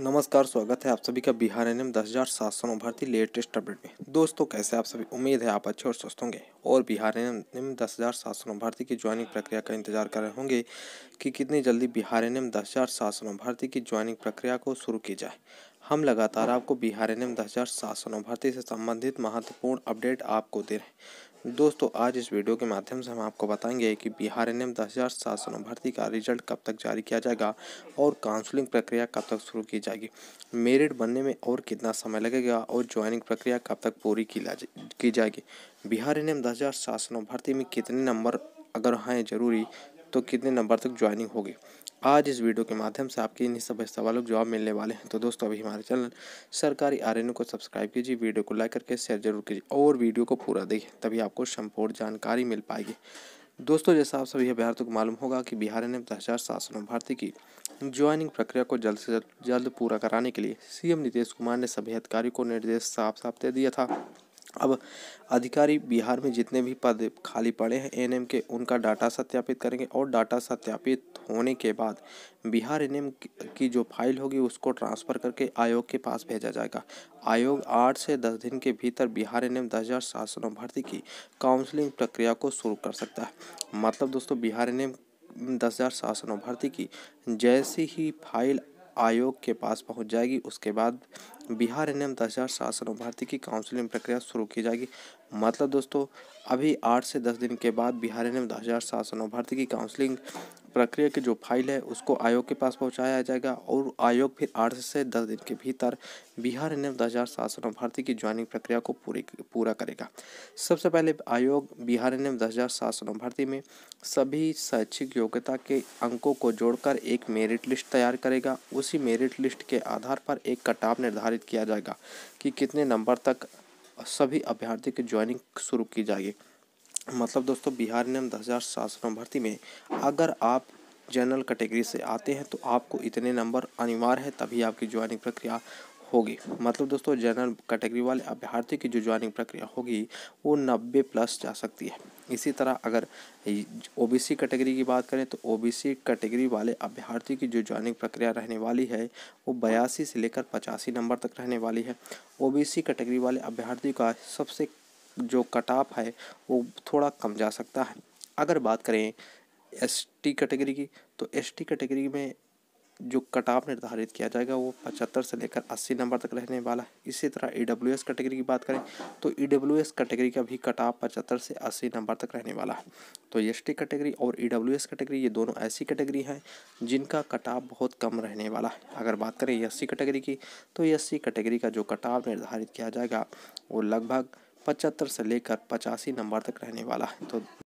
नमस्कार स्वागत है आप सभी का बिहार एन एम दस हज़ार सात सौ भर्ती लेटेस्ट अपडेट में दोस्तों कैसे आप सभी उम्मीद है आप अच्छे और स्वस्थ होंगे और बिहार एन एम दस हज़ार सात सौ भर्ती की ज्वाइनिंग प्रक्रिया का इंतजार कर रहे होंगे कि कितनी जल्दी बिहार एन एम दस हज़ार सात सौ भर्ती की ज्वाइनिंग प्रक्रिया को शुरू की जाए हम लगातार आपको बिहार एन एम दस हज़ार सात सौ भर्ती से संबंधित महत्वपूर्ण अपडेट आपको दे रहे हैं दोस्तों आज इस वीडियो के माध्यम से हम आपको बताएंगे कि बिहार एन एम दस हज़ार सात सौ भर्ती का रिजल्ट कब तक जारी किया जाएगा और काउंसलिंग प्रक्रिया कब तक शुरू की जाएगी मेरिट बनने में और कितना समय लगेगा और ज्वाइनिंग प्रक्रिया कब तक पूरी की, की जाएगी बिहार एन एम दस हज़ार सात सौ भर्ती में कितने नंबर अगर हैं जरूरी तो कितने नंबर तक ज्वाइनिंग होगी आज इस वीडियो के माध्यम से आपके इन्हीं सभी सवालों के जवाब मिलने वाले हैं तो दोस्तों अभी हमारे चैनल सरकारी आर को सब्सक्राइब कीजिए वीडियो को लाइक करके शेयर जरूर कीजिए और वीडियो को पूरा देखिए तभी आपको संपूर्ण जानकारी मिल पाएगी दोस्तों जैसा आप सभी बिहार तक मालूम होगा कि बिहार ने दो हज़ार सात सौ भर्ती की ज्वाइनिंग प्रक्रिया को जल्द से जल्द पूरा कराने के लिए सीएम नीतीश कुमार ने सभी अधिकारियों को निर्देश साफ साफ दे दिया था अब अधिकारी बिहार में जितने भी पद खाली पड़े हैं एनएम के उनका डाटा सत्यापित करेंगे और डाटा सत्यापित होने के बाद बिहार एनएम की जो फाइल होगी उसको ट्रांसफ़र करके आयोग के पास भेजा जाएगा आयोग आठ से दस दिन के भीतर बिहार एनएम दस हज़ार सात सौ भर्ती की काउंसलिंग प्रक्रिया को शुरू कर सकता है मतलब दोस्तों बिहार एम दस हज़ार सात सौ भर्ती की जैसी ही फाइल आयोग के पास पहुंच जाएगी उसके बाद बिहार एन एम दस हज़ार सात सौ भारतीय की काउंसिलिंग प्रक्रिया शुरू की जाएगी मतलब दोस्तों अभी आठ से दस दिन के बाद बिहार एन एम नौ भर्ती की काउंसलिंग प्रक्रिया की जो फाइल है उसको आयोग के पास पहुंचाया जाएगा और आयोग फिर आठ से दस दिन के भीतर बिहार एन एम दस हज़ार नौ भर्ती की ज्वाइनिंग प्रक्रिया को पूरी पूरा करेगा सबसे पहले आयोग बिहार एन एम दस हज़ार नौ भर्ती में सभी शैक्षिक योग्यता के अंकों को जोड़कर एक मेरिट लिस्ट तैयार करेगा उसी मेरिट लिस्ट के आधार पर एक कटाव निर्धारित किया जाएगा कि कितने नंबर तक सभी अभ्यर्थी की ज्वाइनिंग शुरू की जाएगी मतलब दोस्तों बिहार नियम दस हज़ार सात सौ भर्ती में अगर आप जनरल कैटेगरी से आते हैं तो आपको इतने नंबर अनिवार्य है तभी आपकी ज्वाइनिंग प्रक्रिया होगी मतलब दोस्तों जनरल कैटेगरी वाले अभ्यर्थी की जो ज्वाइनिंग प्रक्रिया होगी वो नब्बे प्लस जा सकती है इसी तरह अगर ओबीसी कैटेगरी की बात करें तो ओबीसी कैटेगरी वाले अभ्यर्थी की जो ज्वाइनिंग प्रक्रिया रहने वाली है वो बयासी से लेकर पचासी नंबर तक रहने वाली है ओबीसी कैटेगरी वाले अभ्यर्थी का सबसे जो कट ऑफ है वो थोड़ा कम जा सकता है अगर बात करें एस टी कैटेगरी की तो एस टी कैटेगरी में जो कटाव निर्धारित किया जाएगा वो पचहत्तर से लेकर अस्सी नंबर तक रहने वाला है इसी तरह ई डब्ल्यू एस कैटेगरी की बात करें तो ई डब्ल्यू एस कैटेगरी का भी कटाव पचहत्तर से अस्सी नंबर तक रहने वाला है तो एस टी कैटेगरी और ई डब्ल्यू एस कैटेगरी ये दोनों ऐसी कैटेगरी हैं जिनका कटाव बहुत कम रहने वाला है अगर बात करें एस सी कैटेगरी की तो एस सी कैटेगरी का जो कटाव निर्धारित किया जाएगा वो लगभग पचहत्तर से लेकर पचासी नंबर तक रहने वाला है तो